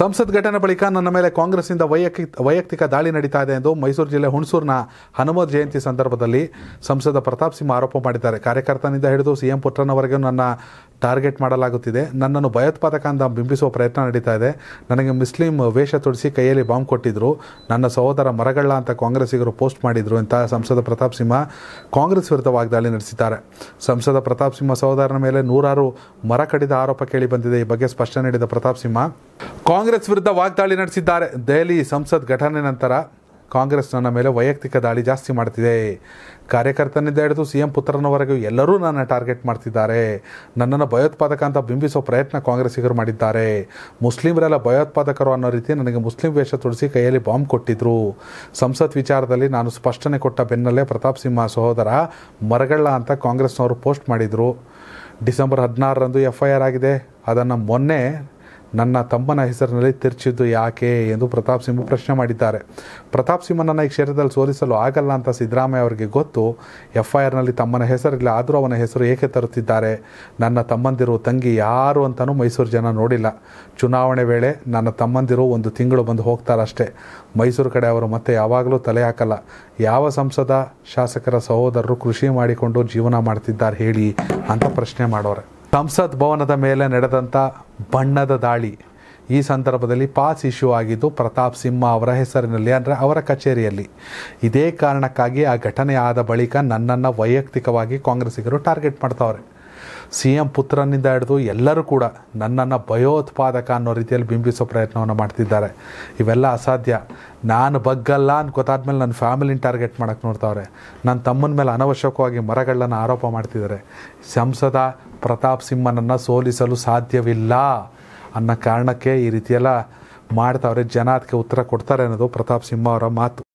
ಸಂಸತ್ ಘಟನೆ ಬಳಿಕ ನನ್ನ ಮೇಲೆ ಕಾಂಗ್ರೆಸ್ನಿಂದ ವೈಯಕ್ತಿಕ ವೈಯಕ್ತಿಕ ದಾಳಿ ನಡೀತಾ ಇದೆ ಎಂದು ಮೈಸೂರು ಜಿಲ್ಲೆ ಹುಣಸೂರಿನ ಹನುಮತ್ ಜಯಂತಿ ಸಂದರ್ಭದಲ್ಲಿ ಸಂಸದ ಪ್ರತಾಪ್ ಸಿಂಹ ಆರೋಪ ಮಾಡಿದ್ದಾರೆ ಕಾರ್ಯಕರ್ತನಿಂದ ಹಿಡಿದು ಸಿಎಂ ಪುತ್ರನವರೆಗೂ ನನ್ನ ಟಾರ್ಗೆಟ್ ಮಾಡಲಾಗುತ್ತಿದೆ ನನ್ನನ್ನು ಭಯೋತ್ಪಾದಕ ಅಂತ ಬಿಂಬಿಸುವ ಪ್ರಯತ್ನ ನಡೀತಾ ಇದೆ ನನಗೆ ಮುಸ್ಲಿಂ ವೇಷ ತೊಡಿಸಿ ಕೈಯಲ್ಲಿ ಬಾಂಬ್ ಕೊಟ್ಟಿದ್ರು ನನ್ನ ಸಹೋದರ ಮರಗಳ ಅಂತ ಕಾಂಗ್ರೆಸ್ಸಿಗರು ಪೋಸ್ಟ್ ಮಾಡಿದರು ಅಂತ ಸಂಸದ ಪ್ರತಾಪ್ ಸಿಂಹ ಕಾಂಗ್ರೆಸ್ ವಿರುದ್ಧ ವಾಗ್ದಾಳಿ ನಡೆಸಿದ್ದಾರೆ ಸಂಸದ ಪ್ರತಾಪ್ ಸಿಂಹ ಸಹೋದರನ ಮೇಲೆ ನೂರಾರು ಮರ ಕಡಿದ ಆರೋಪ ಕೇಳಿ ಬಂದಿದೆ ಈ ಬಗ್ಗೆ ಸ್ಪಷ್ಟನೆ ನೀಡಿದ ಪ್ರತಾಪ್ ಸಿಂಹ ಕಾಂಗ್ರೆಸ್ ವಿರುದ್ಧ ವಾಗ್ದಾಳಿ ನಡೆಸಿದ್ದಾರೆ ದೆಹಲಿ ಸಂಸತ್ ಘಟನೆ ನಂತರ ಕಾಂಗ್ರೆಸ್ ನನ್ನ ಮೇಲೆ ವೈಯಕ್ತಿಕ ದಾಳಿ ಜಾಸ್ತಿ ಮಾಡ್ತಿದೆ ಕಾರ್ಯಕರ್ತನಿಂದ ಹಿಡಿದು ಸಿ ಎಂ ಪುತ್ರನವರೆಗೂ ಎಲ್ಲರೂ ನನ್ನ ಟಾರ್ಗೆಟ್ ಮಾಡ್ತಿದ್ದಾರೆ ನನ್ನನ್ನು ಭಯೋತ್ಪಾದಕ ಅಂತ ಬಿಂಬಿಸೋ ಪ್ರಯತ್ನ ಕಾಂಗ್ರೆಸ್ಸಿಗರು ಮಾಡಿದ್ದಾರೆ ಮುಸ್ಲಿಮರೆಲ್ಲ ಭಯೋತ್ಪಾದಕರು ಅನ್ನೋ ರೀತಿ ನನಗೆ ಮುಸ್ಲಿಂ ವೇಷ ತೊಡಿಸಿ ಕೈಯಲ್ಲಿ ಬಾಂಬ್ ಕೊಟ್ಟಿದ್ರು ಸಂಸತ್ ವಿಚಾರದಲ್ಲಿ ನಾನು ಸ್ಪಷ್ಟನೆ ಕೊಟ್ಟ ಬೆನ್ನಲ್ಲೇ ಪ್ರತಾಪ್ ಸಿಂಹ ಸಹೋದರ ಮರಗಳ್ಳ ಅಂತ ಕಾಂಗ್ರೆಸ್ನವರು ಪೋಸ್ಟ್ ಮಾಡಿದರು ಡಿಸೆಂಬರ್ ಹದಿನಾರರಂದು ಎಫ್ ಐ ಆರ್ ಆಗಿದೆ ಅದನ್ನು ಮೊನ್ನೆ ನನ್ನ ತಮ್ಮನ ಹೆಸರಿನಲ್ಲಿ ತಿರ್ಚಿದ್ದು ಯಾಕೆ ಎಂದು ಪ್ರತಾಪ್ ಸಿಂಹ ಪ್ರಶ್ನೆ ಮಾಡಿದ್ದಾರೆ ಪ್ರತಾಪ್ ಸಿಂಹನನ್ನು ಈ ಕ್ಷೇತ್ರದಲ್ಲಿ ಸೋಲಿಸಲು ಆಗಲ್ಲ ಅಂತ ಸಿದ್ದರಾಮಯ್ಯ ಅವರಿಗೆ ಗೊತ್ತು ಎಫ್ ಐ ಆರ್ನಲ್ಲಿ ತಮ್ಮನ ಹೆಸರಿಲ್ಲ ಆದರೂ ಅವನ ಹೆಸರು ಏಕೆ ತರುತ್ತಿದ್ದಾರೆ ನನ್ನ ತಮ್ಮಂದಿರು ತಂಗಿ ಯಾರು ಅಂತಲೂ ಮೈಸೂರು ಜನ ನೋಡಿಲ್ಲ ಚುನಾವಣೆ ವೇಳೆ ನನ್ನ ತಮ್ಮಂದಿರು ಒಂದು ತಿಂಗಳು ಬಂದು ಹೋಗ್ತಾರಷ್ಟೇ ಮೈಸೂರು ಕಡೆ ಅವರು ಮತ್ತೆ ಯಾವಾಗಲೂ ತಲೆ ಹಾಕಲ್ಲ ಯಾವ ಸಂಸದ ಶಾಸಕರ ಸಹೋದರರು ಕೃಷಿ ಮಾಡಿಕೊಂಡು ಜೀವನ ಮಾಡ್ತಿದ್ದಾರೆ ಹೇಳಿ ಅಂತ ಪ್ರಶ್ನೆ ಮಾಡೋರೆ ಸಂಸತ್ ಭವನದ ಮೇಲೆ ನಡೆದಂಥ ಬಣ್ಣದ ದಾಳಿ ಈ ಸಂದರ್ಭದಲ್ಲಿ ಪಾಸ್ ಇಶ್ಯೂ ಆಗಿದ್ದು ಪ್ರತಾಪ್ ಸಿಂಹ ಅವರ ಹೆಸರಿನಲ್ಲಿ ಅಂದರೆ ಅವರ ಕಚೇರಿಯಲ್ಲಿ ಇದೇ ಕಾರಣಕ್ಕಾಗಿ ಆ ಘಟನೆ ಆದ ಬಳಿಕ ನನ್ನನ್ನು ವೈಯಕ್ತಿಕವಾಗಿ ಕಾಂಗ್ರೆಸ್ಸಿಗರು ಟಾರ್ಗೆಟ್ ಮಾಡ್ತಾವ್ರೆ ಸಿ ಎಂ ಪುತ್ರನಿಂದ ಹಿಡಿದು ಎಲ್ಲರೂ ಕೂಡ ನನ್ನನ್ನು ಭಯೋತ್ಪಾದಕ ಅನ್ನೋ ರೀತಿಯಲ್ಲಿ ಬಿಂಬಿಸೋ ಪ್ರಯತ್ನವನ್ನು ಮಾಡ್ತಿದ್ದಾರೆ ಇವೆಲ್ಲ ಅಸಾಧ್ಯ ನಾನು ಬಗ್ಗಲ್ಲ ಅಂತ ಮೇಲೆ ನನ್ನ ಫ್ಯಾಮಿಲಿನ ಟಾರ್ಗೆಟ್ ಮಾಡೋಕ್ಕೆ ನೋಡ್ತಾವ್ರೆ ನನ್ನ ತಮ್ಮನ ಮೇಲೆ ಅನವಶ್ಯಕವಾಗಿ ಮರಗಳನ್ನು ಆರೋಪ ಮಾಡ್ತಿದ್ದಾರೆ ಸಂಸದ ಪ್ರತಾಪ್ ಸಿಂಹನನ್ನು ಸೋಲಿಸಲು ಸಾಧ್ಯವಿಲ್ಲ ಅನ್ನೋ ಕಾರಣಕ್ಕೆ ಈ ರೀತಿಯೆಲ್ಲ ಮಾಡ್ತಾವ್ರೆ ಜನ ಅದಕ್ಕೆ ಉತ್ತರ ಕೊಡ್ತಾರೆ ಅನ್ನೋದು ಪ್ರತಾಪ್ ಸಿಂಹ ಅವರ ಮಾತು